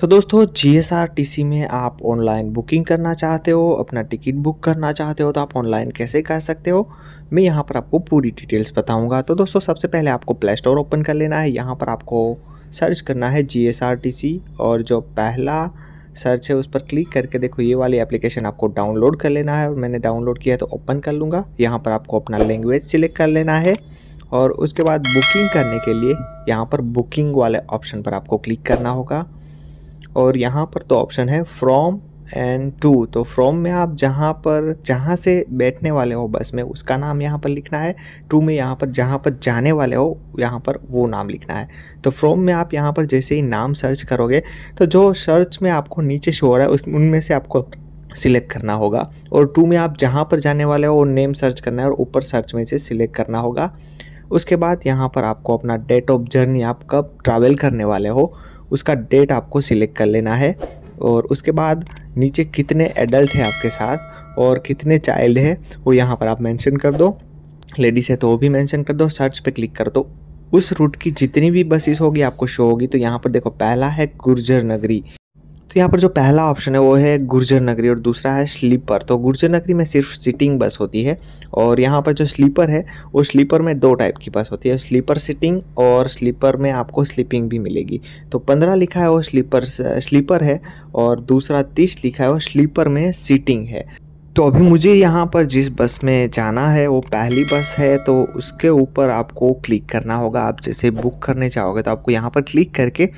तो दोस्तों जी में आप ऑनलाइन बुकिंग करना चाहते हो अपना टिकट बुक करना चाहते हो तो आप ऑनलाइन कैसे कर सकते हो मैं यहाँ पर आपको पूरी डिटेल्स बताऊँगा तो दोस्तों सबसे पहले आपको प्ले स्टोर ओपन कर लेना है यहाँ पर आपको सर्च करना है जी और जो पहला सर्च है उस पर क्लिक करके देखो ये वाली एप्लीकेशन आपको डाउनलोड कर लेना है और मैंने डाउनलोड किया तो ओपन कर लूँगा यहाँ पर आपको अपना लैंग्वेज सिलेक्ट कर लेना है और उसके बाद बुकिंग करने के लिए यहाँ पर बुकिंग वाले ऑप्शन पर आपको क्लिक करना होगा और यहाँ पर तो ऑप्शन है फ्रॉम एंड टू तो फ्रॉम में आप जहाँ पर जहाँ से बैठने वाले हो बस में उसका नाम यहाँ पर लिखना है टू में यहाँ पर जहाँ पर जाने वाले हो यहाँ पर वो नाम लिखना है तो फ्रॉम में आप यहाँ पर जैसे ही नाम सर्च करोगे तो जो सर्च में आपको नीचे शो हो रहा है उस उनमें से आपको सिलेक्ट करना होगा और टू में आप जहाँ पर जाने वाले हो वो नेम सर्च करना है और ऊपर सर्च में से सिलेक्ट करना होगा उसके बाद यहाँ पर आपको अपना डेट ऑफ जर्नी आप कब ट्रैवल करने वाले हो उसका डेट आपको सिलेक्ट कर लेना है और उसके बाद नीचे कितने एडल्ट हैं आपके साथ और कितने चाइल्ड हैं वो यहाँ पर आप मेंशन कर दो लेडीज़ है तो वो भी मेंशन कर दो सर्च पे क्लिक कर दो उस रूट की जितनी भी बसेस होगी आपको शो होगी तो यहाँ पर देखो पहला है गुर्जर नगरी तो यहाँ पर जो पहला ऑप्शन है वो है गुर्जर नगरी और दूसरा है स्लीपर तो गुर्जर नगरी में सिर्फ सीटिंग बस होती है और यहाँ पर जो स्लीपर है वो स्लीपर में दो टाइप की बस होती है स्लीपर सीटिंग और स्लीपर में आपको स्लीपिंग भी मिलेगी तो पंद्रह लिखा है वो स्लीपर स्लीपर है और दूसरा तीस लिखा है वो स्लीपर में सीटिंग है तो अभी मुझे यहाँ पर जिस बस में जाना है वो पहली बस है तो उसके ऊपर आपको क्लिक करना होगा आप जैसे बुक करने जाओगे तो आपको यहाँ पर क्लिक करके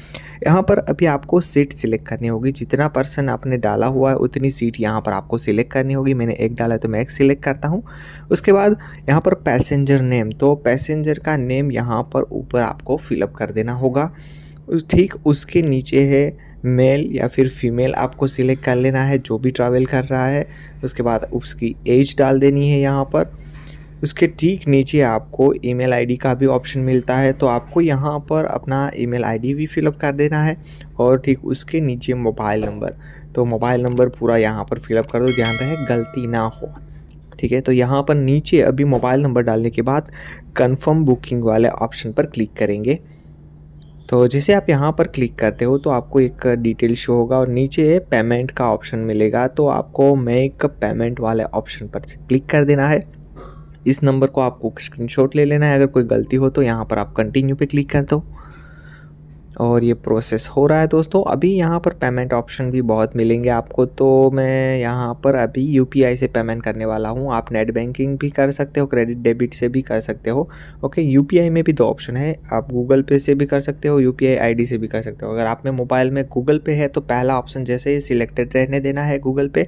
यहाँ पर अभी आपको सीट सिलेक्ट करनी होगी जितना पर्सन आपने डाला हुआ है उतनी सीट यहाँ पर आपको सिलेक्ट करनी होगी मैंने एक डाला है तो मैं एक सिलेक्ट करता हूँ उसके बाद यहाँ पर पैसेंजर नेम तो पैसेंजर का नेम यहाँ पर ऊपर आपको फिलअप कर देना होगा ठीक उसके नीचे है मेल या फिर फीमेल आपको सिलेक्ट कर लेना है जो भी ट्रैवल कर रहा है उसके बाद उसकी एज डाल देनी है यहाँ पर उसके ठीक नीचे आपको ईमेल आईडी का भी ऑप्शन मिलता है तो आपको यहाँ पर अपना ईमेल आईडी भी फिलअप कर देना है और ठीक उसके नीचे मोबाइल नंबर तो मोबाइल नंबर पूरा यहाँ पर फिलअप कर दो ध्यान रहे गलती ना हो ठीक है तो यहाँ पर नीचे अभी मोबाइल नंबर डालने के बाद कंफर्म बुकिंग वाले ऑप्शन पर क्लिक करेंगे तो जैसे आप यहाँ पर क्लिक करते हो तो आपको एक डिटेल शो होगा और नीचे पेमेंट का ऑप्शन मिलेगा तो आपको मेक पेमेंट वाले ऑप्शन पर क्लिक कर देना है इस नंबर को आपको स्क्रीनशॉट ले लेना है अगर कोई गलती हो तो यहाँ पर आप कंटिन्यू पे क्लिक कर दो और ये प्रोसेस हो रहा है दोस्तों अभी यहाँ पर पेमेंट ऑप्शन भी बहुत मिलेंगे आपको तो मैं यहाँ पर अभी यू से पेमेंट करने वाला हूँ आप नेट बैंकिंग भी कर सकते हो क्रेडिट डेबिट से भी कर सकते हो ओके यू में भी दो ऑप्शन है आप गूगल पे से भी कर सकते हो यू पी से भी कर सकते हो अगर आप में मोबाइल में गूगल पे है तो पहला ऑप्शन जैसे ही सिलेक्टेड रहने देना है गूगल पे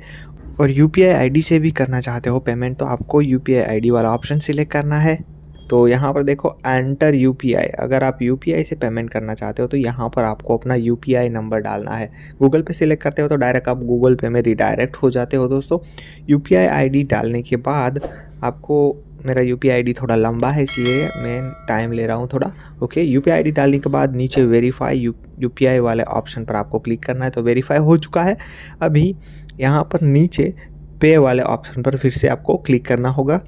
और U P I I D से भी करना चाहते हो पेमेंट तो आपको U P I I D वाला ऑप्शन सिलेक्ट करना है तो यहाँ पर देखो एंटर यू अगर आप यू से पेमेंट करना चाहते हो तो यहाँ पर आपको अपना यू नंबर डालना है गूगल पे सिलेक्ट करते हो तो डायरेक्ट आप गूगल पे में रिडायरेक्ट हो जाते हो दोस्तों यू पी डालने के बाद आपको मेरा यू पी थोड़ा लंबा है इसलिए मैं टाइम ले रहा हूँ थोड़ा ओके यू पी डालने के बाद नीचे वेरीफाई यू पी वाले ऑप्शन पर आपको क्लिक करना है तो वेरीफाई हो चुका है अभी यहाँ पर नीचे पे वाले ऑप्शन पर फिर से आपको क्लिक करना होगा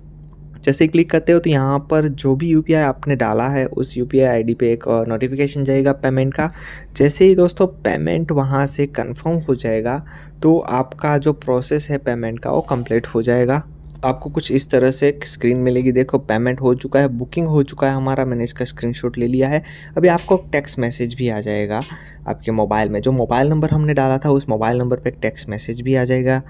जैसे क्लिक करते हो तो यहाँ पर जो भी यू आपने डाला है उस यू पी पे एक नोटिफिकेशन जाएगा पेमेंट का जैसे ही दोस्तों पेमेंट वहाँ से कन्फर्म हो जाएगा तो आपका जो प्रोसेस है पेमेंट का वो कम्प्लीट हो जाएगा आपको कुछ इस तरह से स्क्रीन मिलेगी देखो पेमेंट हो चुका है बुकिंग हो चुका है हमारा मैंने इसका स्क्रीनशॉट ले लिया है अभी आपको टेक्स्ट मैसेज भी आ जाएगा आपके मोबाइल में जो मोबाइल नंबर हमने डाला था उस मोबाइल नंबर पे टेक्स्ट मैसेज भी आ जाएगा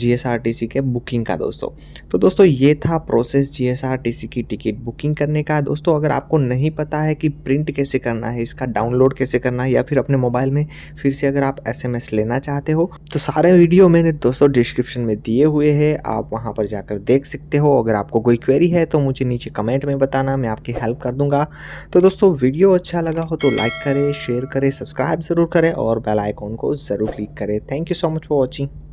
जी के बुकिंग का दोस्तों तो दोस्तों ये था प्रोसेस जी की टिकट बुकिंग करने का दोस्तों अगर आपको नहीं पता है कि प्रिंट कैसे करना है इसका डाउनलोड कैसे करना है या फिर अपने मोबाइल में फिर से अगर आप एस लेना चाहते हो तो सारे वीडियो मैंने दोस्तों डिस्क्रिप्शन में दिए हुए हैं आप वहाँ पर जा जाकर देख सकते हो अगर आपको कोई क्वेरी है तो मुझे नीचे कमेंट में बताना मैं आपकी हेल्प कर दूंगा तो दोस्तों वीडियो अच्छा लगा हो तो लाइक करें शेयर करें सब्सक्राइब ज़रूर करें और बेल आइकॉन को ज़रूर क्लिक करें thank you so much for watching